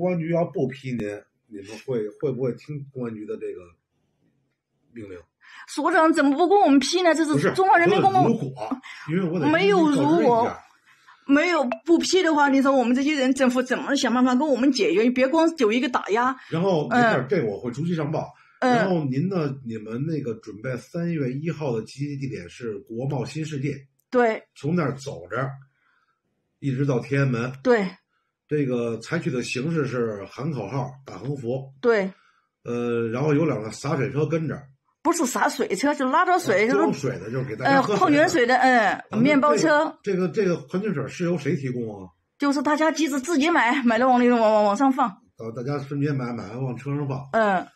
公安局要不批您，你们会会不会听公安局的这个命令？所长怎么不给我们批呢？这是中华人民和国。如果因为我没有如果，没有不批的话，你说我们这些人，政府怎么想办法跟我们解决？你别光有一个打压。然后没事，这我会逐级上报。然后您呢？你们那个准备三月一号的集结地点是国贸新世界。对。从那儿走着，一直到天安门。对。这个采取的形式是喊口号、打横幅，对，呃，然后有两个洒水车跟着，不是洒水车，就拉着水，用水的就给大家喝矿泉水的，嗯，面包车，这个这个矿泉水是由谁提供啊？就是大家集资自己买，买了往里往往往上放，啊，大家分别买，买完往车上放，嗯，啊，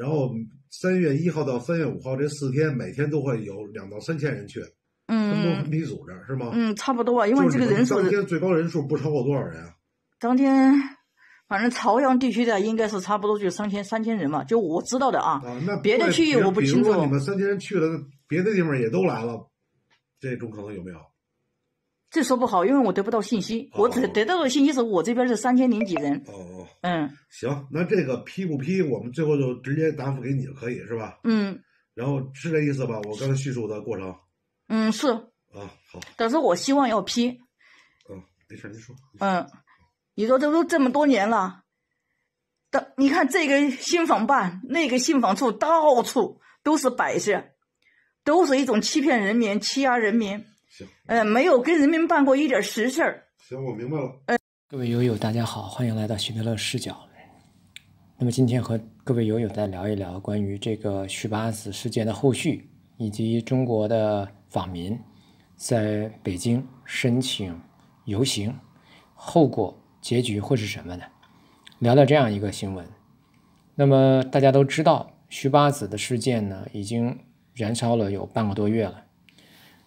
然后三月一号到三月五号这四天，每天都会有两到三千人去，嗯，分批组织是吗？嗯，差不多啊，因为这个人数。每天最高人数不超过多少人啊？当天，反正朝阳地区的应该是差不多就三千三千人嘛，就我知道的啊。啊，那别的区域我不清楚。你们三千人去了别的地方，也都来了，这种可能有没有？这说不好，因为我得不到信息。我得得到的信息是我这边是三千零几人。哦哦，嗯，行，那这个批不批，我们最后就直接答复给你就可以，是吧？嗯。然后是这意思吧？我刚才叙述的过程。嗯，是。啊，好。但是我希望要批。嗯，没事，您说。嗯。你说这都这么多年了，到你看这个信访办、那个信访处，到处都是摆设，都是一种欺骗人民、欺压人民。行，呃，没有跟人民办过一点实事儿。行，我明白了。呃，各位友友，大家好，欢迎来到徐德勒视角。那么今天和各位友友再聊一聊关于这个徐八子事件的后续，以及中国的访民在北京申请游行后果。结局会是什么呢？聊聊这样一个新闻。那么大家都知道，徐八子的事件呢，已经燃烧了有半个多月了。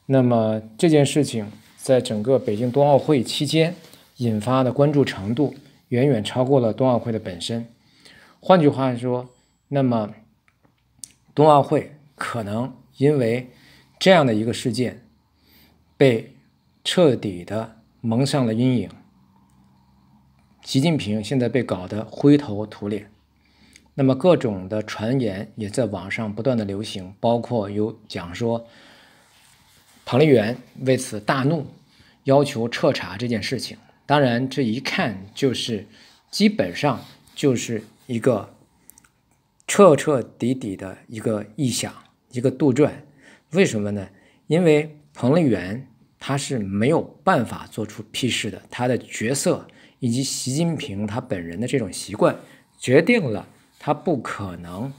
那么这件事情在整个北京冬奥会期间引发的关注程度，远远超过了冬奥会的本身。换句话说，那么冬奥会可能因为这样的一个事件，被彻底的蒙上了阴影。习近平现在被搞得灰头土脸，那么各种的传言也在网上不断的流行，包括有讲说彭丽媛为此大怒，要求彻查这件事情。当然，这一看就是基本上就是一个彻彻底底的一个臆想，一个杜撰。为什么呢？因为彭丽媛她是没有办法做出批示的，她的角色。以及习近平他本人的这种习惯，决定了他不可能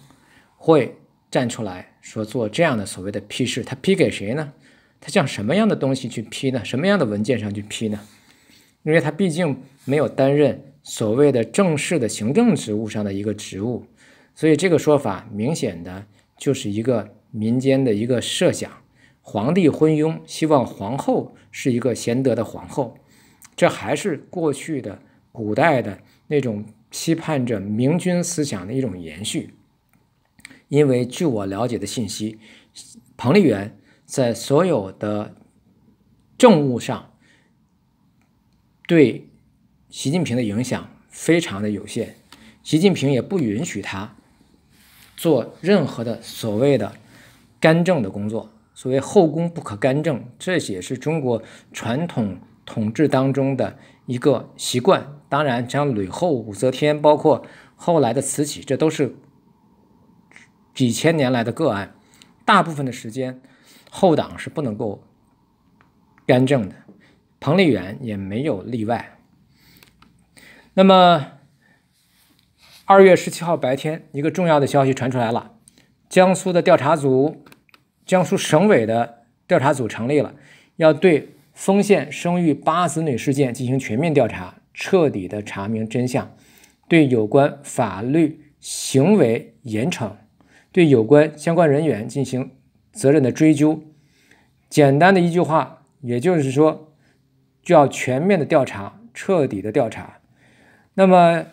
会站出来说做这样的所谓的批示。他批给谁呢？他向什么样的东西去批呢？什么样的文件上去批呢？因为他毕竟没有担任所谓的正式的行政职务上的一个职务，所以这个说法明显的就是一个民间的一个设想。皇帝昏庸，希望皇后是一个贤德的皇后。这还是过去的古代的那种期盼着明君思想的一种延续，因为据我了解的信息，彭丽媛在所有的政务上对习近平的影响非常的有限，习近平也不允许他做任何的所谓的干政的工作，所谓后宫不可干政，这也是中国传统。统治当中的一个习惯，当然像吕后、武则天，包括后来的慈禧，这都是几千年来的个案。大部分的时间，后党是不能够干政的，彭丽媛也没有例外。那么，二月十七号白天，一个重要的消息传出来了：江苏的调查组，江苏省委的调查组成立了，要对。丰县生育八子女事件进行全面调查，彻底的查明真相，对有关法律行为严惩，对有关相关人员进行责任的追究。简单的一句话，也就是说，就要全面的调查，彻底的调查。那么，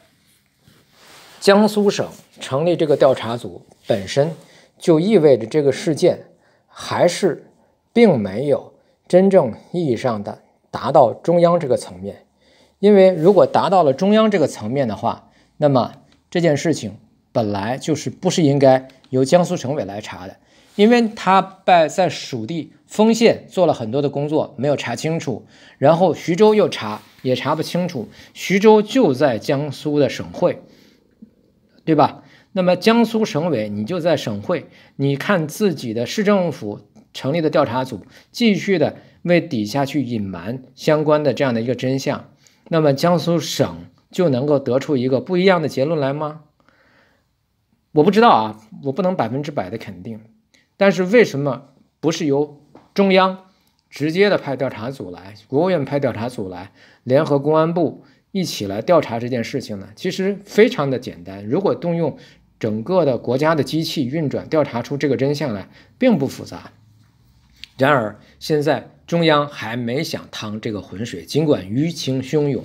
江苏省成立这个调查组本身，就意味着这个事件还是并没有。真正意义上的达到中央这个层面，因为如果达到了中央这个层面的话，那么这件事情本来就是不是应该由江苏省委来查的，因为他在在属地丰县做了很多的工作，没有查清楚，然后徐州又查也查不清楚，徐州就在江苏的省会，对吧？那么江苏省委你就在省会，你看自己的市政府。成立的调查组继续的为底下去隐瞒相关的这样的一个真相，那么江苏省就能够得出一个不一样的结论来吗？我不知道啊，我不能百分之百的肯定。但是为什么不是由中央直接的派调查组来，国务院派调查组来，联合公安部一起来调查这件事情呢？其实非常的简单，如果动用整个的国家的机器运转，调查出这个真相来，并不复杂。然而，现在中央还没想趟这个浑水，尽管舆情汹涌，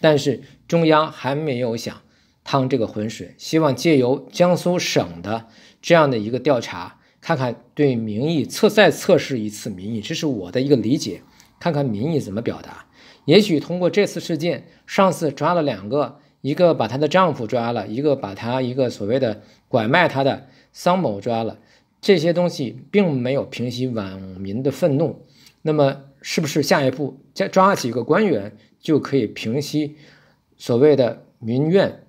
但是中央还没有想趟这个浑水。希望借由江苏省的这样的一个调查，看看对民意测再测试一次民意，这是我的一个理解，看看民意怎么表达。也许通过这次事件，上次抓了两个，一个把她的丈夫抓了，一个把她一个所谓的拐卖她的桑某抓了。这些东西并没有平息网民的愤怒，那么是不是下一步再抓几个官员就可以平息所谓的民怨，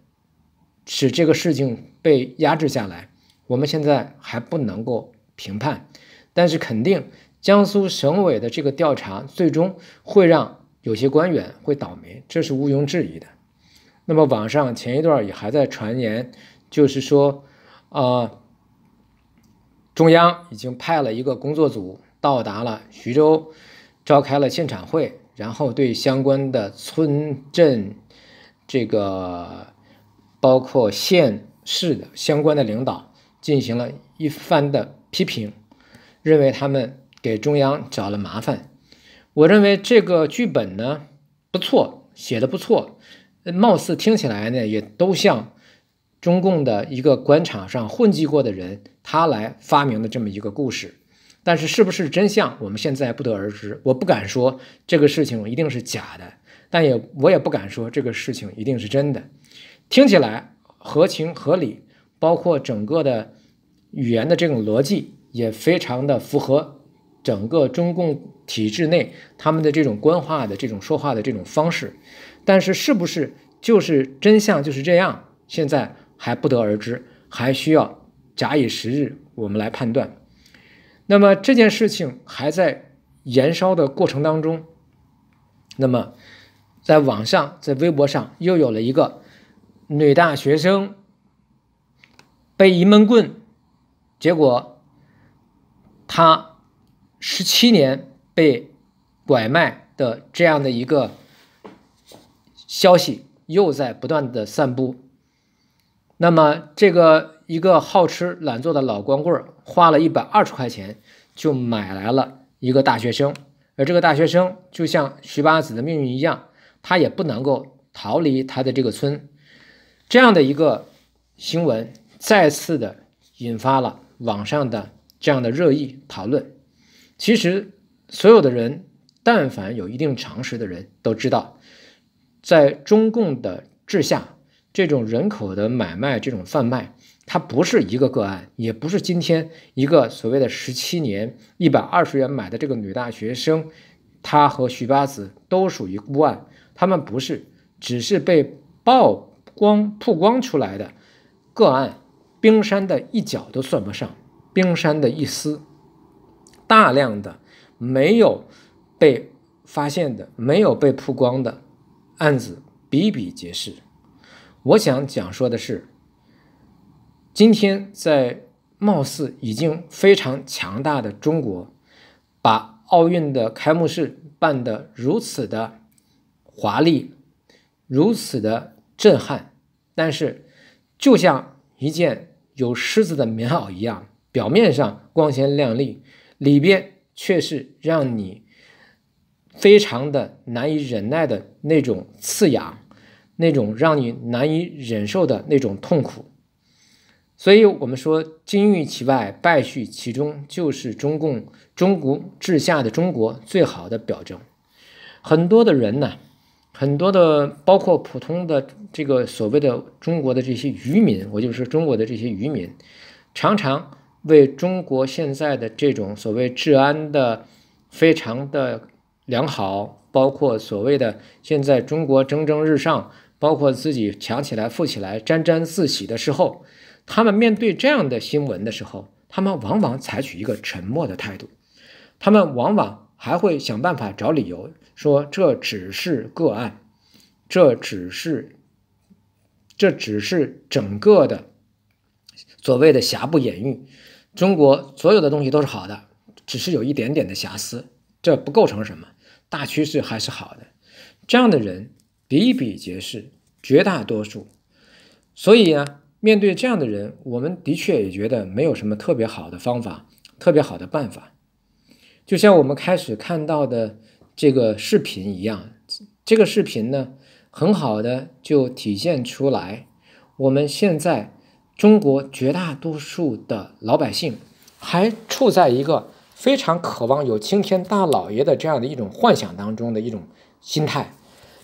使这个事情被压制下来？我们现在还不能够评判，但是肯定江苏省委的这个调查最终会让有些官员会倒霉，这是毋庸置疑的。那么网上前一段也还在传言，就是说啊。中央已经派了一个工作组到达了徐州，召开了现场会，然后对相关的村镇、这个包括县市的相关的领导进行了一番的批评，认为他们给中央找了麻烦。我认为这个剧本呢不错，写的不错，貌似听起来呢也都像。中共的一个官场上混迹过的人，他来发明的这么一个故事，但是是不是真相，我们现在不得而知。我不敢说这个事情一定是假的，但也我也不敢说这个事情一定是真的。听起来合情合理，包括整个的语言的这种逻辑也非常的符合整个中共体制内他们的这种官话的这种说话的这种方式，但是是不是就是真相就是这样？现在。还不得而知，还需要假以时日我们来判断。那么这件事情还在燃烧的过程当中。那么，在网上，在微博上又有了一个女大学生被一闷棍，结果她十七年被拐卖的这样的一个消息又在不断的散布。那么，这个一个好吃懒做的老光棍儿花了一百二十块钱，就买来了一个大学生。而这个大学生就像徐八子的命运一样，他也不能够逃离他的这个村。这样的一个新闻，再次的引发了网上的这样的热议讨论。其实，所有的人但凡有一定常识的人都知道，在中共的治下。这种人口的买卖，这种贩卖，它不是一个个案，也不是今天一个所谓的十七年一百二十元买的这个女大学生，她和徐八子都属于孤案，他们不是只是被曝光、曝光出来的个案，冰山的一角都算不上，冰山的一丝，大量的没有被发现的、没有被曝光的案子比比皆是。我想讲说的是，今天在貌似已经非常强大的中国，把奥运的开幕式办得如此的华丽，如此的震撼，但是就像一件有狮子的棉袄一样，表面上光鲜亮丽，里边却是让你非常的难以忍耐的那种刺痒。那种让你难以忍受的那种痛苦，所以，我们说“金玉其外，败絮其中”，就是中共中国治下的中国最好的表征。很多的人呢，很多的，包括普通的这个所谓的中国的这些渔民，我就是中国的这些渔民，常常为中国现在的这种所谓治安的非常的良好，包括所谓的现在中国蒸蒸日上。包括自己强起来、富起来、沾沾自喜的时候，他们面对这样的新闻的时候，他们往往采取一个沉默的态度，他们往往还会想办法找理由，说这只是个案，这只是，这只是整个的所谓的瑕不掩瑜，中国所有的东西都是好的，只是有一点点的瑕疵，这不构成什么大趋势，还是好的。这样的人比比皆是。绝大多数，所以呢，面对这样的人，我们的确也觉得没有什么特别好的方法、特别好的办法。就像我们开始看到的这个视频一样，这个视频呢，很好的就体现出来，我们现在中国绝大多数的老百姓还处在一个非常渴望有青天大老爷的这样的一种幻想当中的一种心态，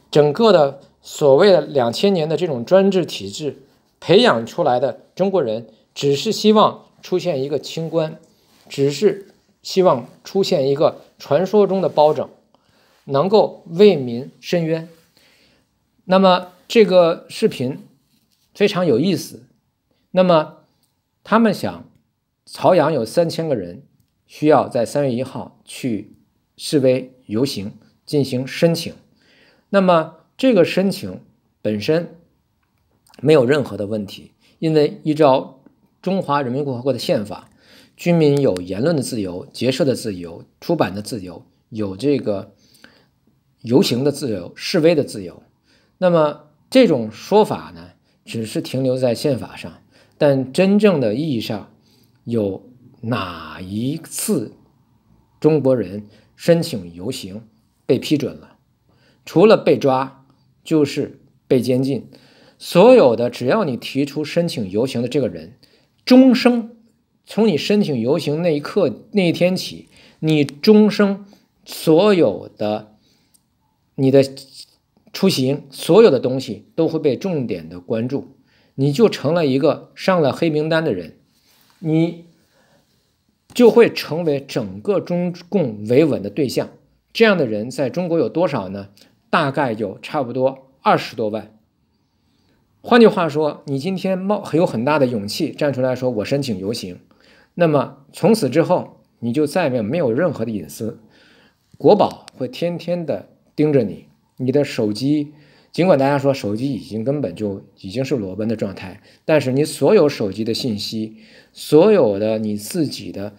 整个的。所谓的两千年的这种专制体制培养出来的中国人，只是希望出现一个清官，只是希望出现一个传说中的包拯，能够为民伸冤。那么这个视频非常有意思。那么他们想，朝阳有三千个人需要在三月一号去示威游行进行申请。那么。这个申请本身没有任何的问题，因为依照中华人民共和国的宪法，居民有言论的自由、结社的自由、出版的自由、有这个游行的自由、示威的自由。那么这种说法呢，只是停留在宪法上，但真正的意义上，有哪一次中国人申请游行被批准了？除了被抓。就是被监禁，所有的只要你提出申请游行的这个人，终生从你申请游行那一刻那一天起，你终生所有的你的出行，所有的东西都会被重点的关注，你就成了一个上了黑名单的人，你就会成为整个中共维稳的对象。这样的人在中国有多少呢？大概有差不多二十多万。换句话说，你今天冒很有很大的勇气站出来说我申请游行，那么从此之后你就再没没有任何的隐私，国宝会天天的盯着你，你的手机，尽管大家说手机已经根本就已经是裸奔的状态，但是你所有手机的信息，所有的你自己的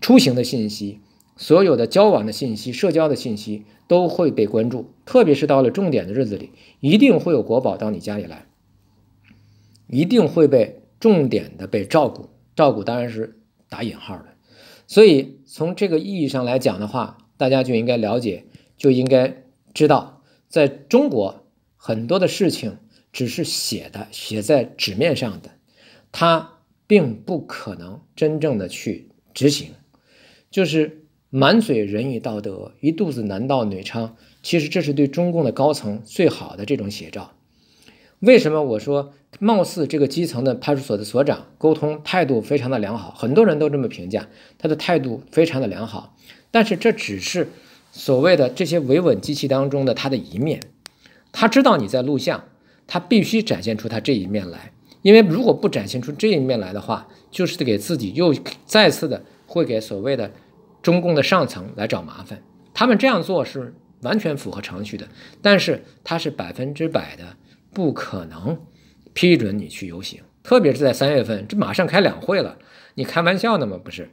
出行的信息。所有的交往的信息、社交的信息都会被关注，特别是到了重点的日子里，一定会有国宝到你家里来，一定会被重点的被照顾。照顾当然是打引号的，所以从这个意义上来讲的话，大家就应该了解，就应该知道，在中国很多的事情只是写的、写在纸面上的，它并不可能真正的去执行，就是。满嘴仁义道德，一肚子男盗女娼，其实这是对中共的高层最好的这种写照。为什么我说貌似这个基层的派出所的所长沟通态度非常的良好，很多人都这么评价他的态度非常的良好，但是这只是所谓的这些维稳机器当中的他的一面。他知道你在录像，他必须展现出他这一面来，因为如果不展现出这一面来的话，就是给自己又再次的会给所谓的。中共的上层来找麻烦，他们这样做是完全符合程序的，但是他是百分之百的不可能批准你去游行，特别是在三月份，这马上开两会了，你开玩笑呢吗？不是，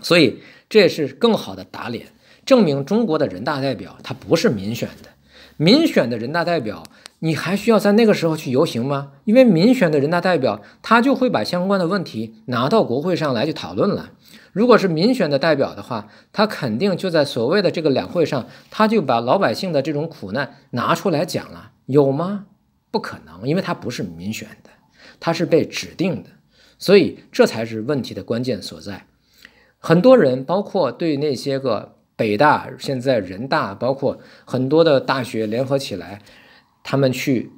所以这是更好的打脸，证明中国的人大代表他不是民选的，民选的人大代表。你还需要在那个时候去游行吗？因为民选的人大代表，他就会把相关的问题拿到国会上来去讨论了。如果是民选的代表的话，他肯定就在所谓的这个两会上，他就把老百姓的这种苦难拿出来讲了。有吗？不可能，因为他不是民选的，他是被指定的。所以这才是问题的关键所在。很多人，包括对那些个北大、现在人大，包括很多的大学联合起来。他们去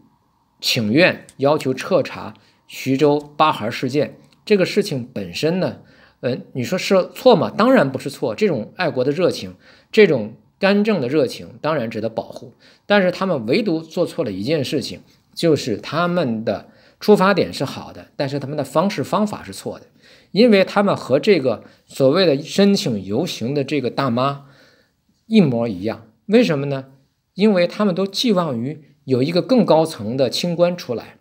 请愿，要求彻查徐州八孩事件。这个事情本身呢，嗯，你说是错吗？当然不是错。这种爱国的热情，这种干政的热情，当然值得保护。但是他们唯独做错了一件事情，就是他们的出发点是好的，但是他们的方式方法是错的，因为他们和这个所谓的申请游行的这个大妈一模一样。为什么呢？因为他们都寄望于。有一个更高层的清官出来，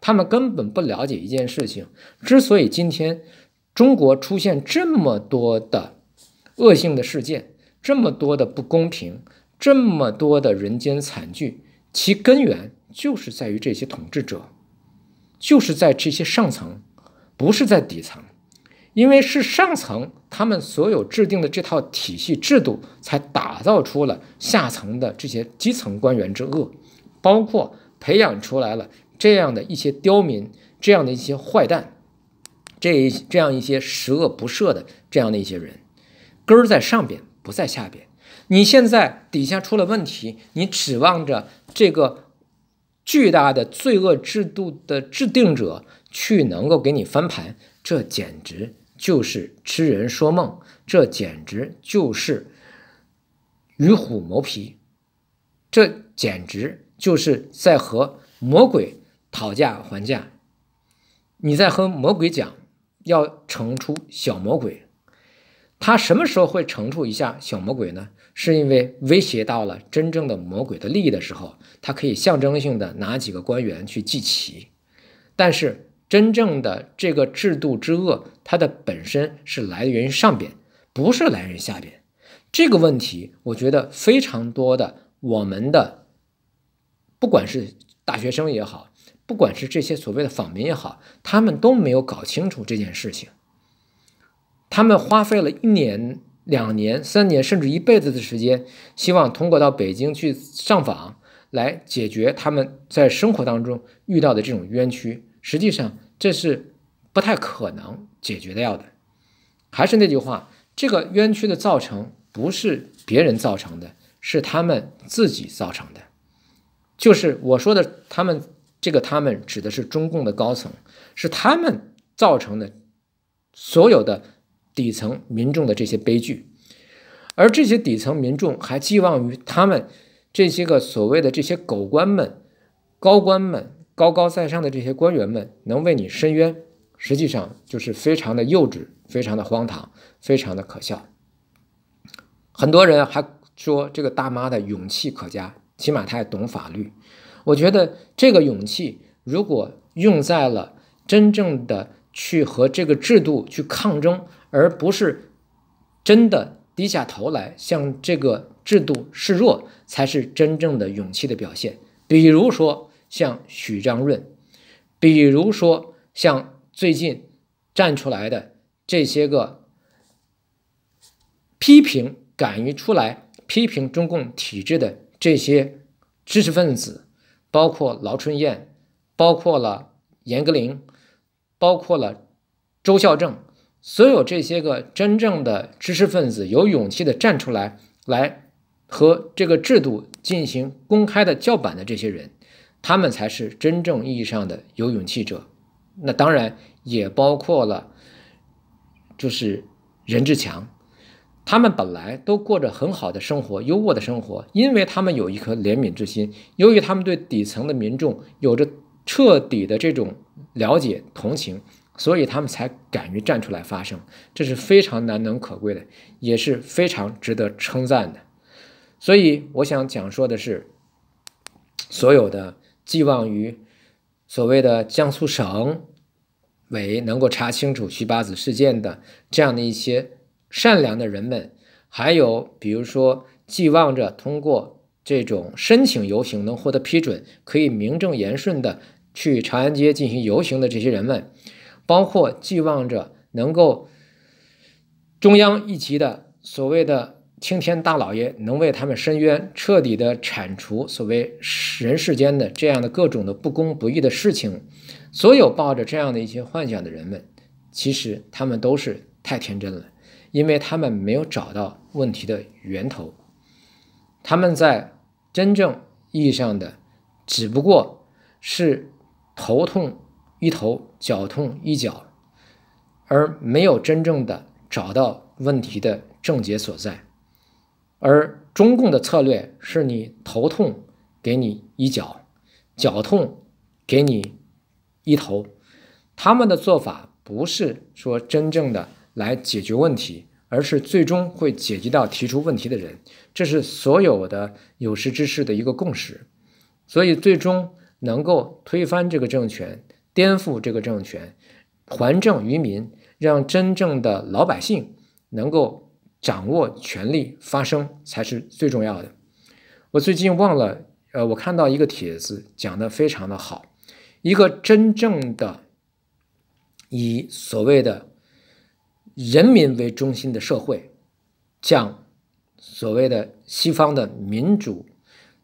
他们根本不了解一件事情。之所以今天中国出现这么多的恶性的事件，这么多的不公平，这么多的人间惨剧，其根源就是在于这些统治者，就是在这些上层，不是在底层，因为是上层他们所有制定的这套体系制度，才打造出了下层的这些基层官员之恶。包括培养出来了这样的一些刁民，这样的一些坏蛋，这一这样一些十恶不赦的这样的一些人，根儿在上边，不在下边。你现在底下出了问题，你指望着这个巨大的罪恶制度的制定者去能够给你翻盘，这简直就是痴人说梦，这简直就是与虎谋皮，这简直。就是在和魔鬼讨价还价，你在和魔鬼讲要惩处小魔鬼，他什么时候会惩处一下小魔鬼呢？是因为威胁到了真正的魔鬼的利益的时候，他可以象征性的拿几个官员去祭旗。但是真正的这个制度之恶，它的本身是来源于上边，不是来源于下边。这个问题，我觉得非常多的我们的。不管是大学生也好，不管是这些所谓的访民也好，他们都没有搞清楚这件事情。他们花费了一年、两年、三年，甚至一辈子的时间，希望通过到北京去上访来解决他们在生活当中遇到的这种冤屈。实际上，这是不太可能解决掉的。还是那句话，这个冤屈的造成不是别人造成的，是他们自己造成的。就是我说的，他们这个“他们”指的是中共的高层，是他们造成的所有的底层民众的这些悲剧，而这些底层民众还寄望于他们这些个所谓的这些狗官们、高官们、高高在上的这些官员们能为你伸冤，实际上就是非常的幼稚、非常的荒唐、非常的可笑。很多人还说这个大妈的勇气可嘉。起码他也懂法律，我觉得这个勇气，如果用在了真正的去和这个制度去抗争，而不是真的低下头来向这个制度示弱，才是真正的勇气的表现。比如说像许章润，比如说像最近站出来的这些个批评，敢于出来批评中共体制的。这些知识分子，包括劳春燕，包括了严格林，包括了周孝正，所有这些个真正的知识分子，有勇气的站出来，来和这个制度进行公开的叫板的这些人，他们才是真正意义上的有勇气者。那当然也包括了，就是任志强。他们本来都过着很好的生活，优渥的生活，因为他们有一颗怜悯之心，由于他们对底层的民众有着彻底的这种了解、同情，所以他们才敢于站出来发声，这是非常难能可贵的，也是非常值得称赞的。所以我想讲说的是，所有的寄望于所谓的江苏省委能够查清楚徐八子事件的这样的一些。善良的人们，还有比如说寄望着通过这种申请游行能获得批准，可以名正言顺的去长安街进行游行的这些人们，包括寄望着能够中央一级的所谓的青天大老爷能为他们伸冤，彻底的铲除所谓人世间的这样的各种的不公不义的事情，所有抱着这样的一些幻想的人们，其实他们都是太天真了。因为他们没有找到问题的源头，他们在真正意义上的只不过是头痛一头，脚痛一脚，而没有真正的找到问题的症结所在。而中共的策略是你头痛给你一脚，脚痛给你一头，他们的做法不是说真正的来解决问题。而是最终会解决到提出问题的人，这是所有的有识之士的一个共识。所以，最终能够推翻这个政权、颠覆这个政权、还政于民，让真正的老百姓能够掌握权力、发声，才是最重要的。我最近忘了，呃，我看到一个帖子讲的非常的好，一个真正的以所谓的。人民为中心的社会，像所谓的西方的民主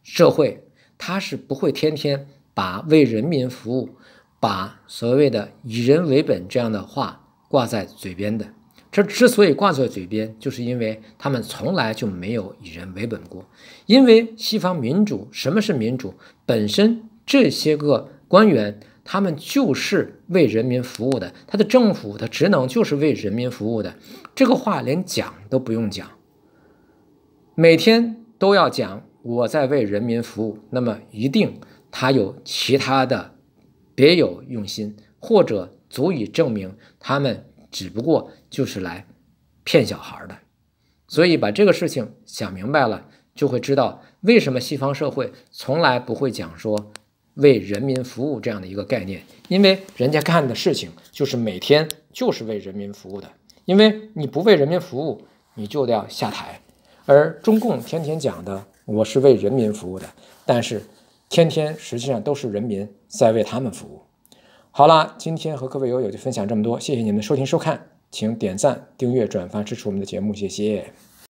社会，他是不会天天把为人民服务，把所谓的以人为本这样的话挂在嘴边的。这之所以挂在嘴边，就是因为他们从来就没有以人为本过。因为西方民主，什么是民主？本身这些个官员。他们就是为人民服务的，他的政府的职能就是为人民服务的，这个话连讲都不用讲，每天都要讲我在为人民服务。那么一定他有其他的别有用心，或者足以证明他们只不过就是来骗小孩的。所以把这个事情想明白了，就会知道为什么西方社会从来不会讲说。为人民服务这样的一个概念，因为人家干的事情就是每天就是为人民服务的，因为你不为人民服务，你就得要下台。而中共天天讲的我是为人民服务的，但是天天实际上都是人民在为他们服务。好了，今天和各位友友就分享这么多，谢谢您的收听收看，请点赞、订阅、转发支持我们的节目，谢谢。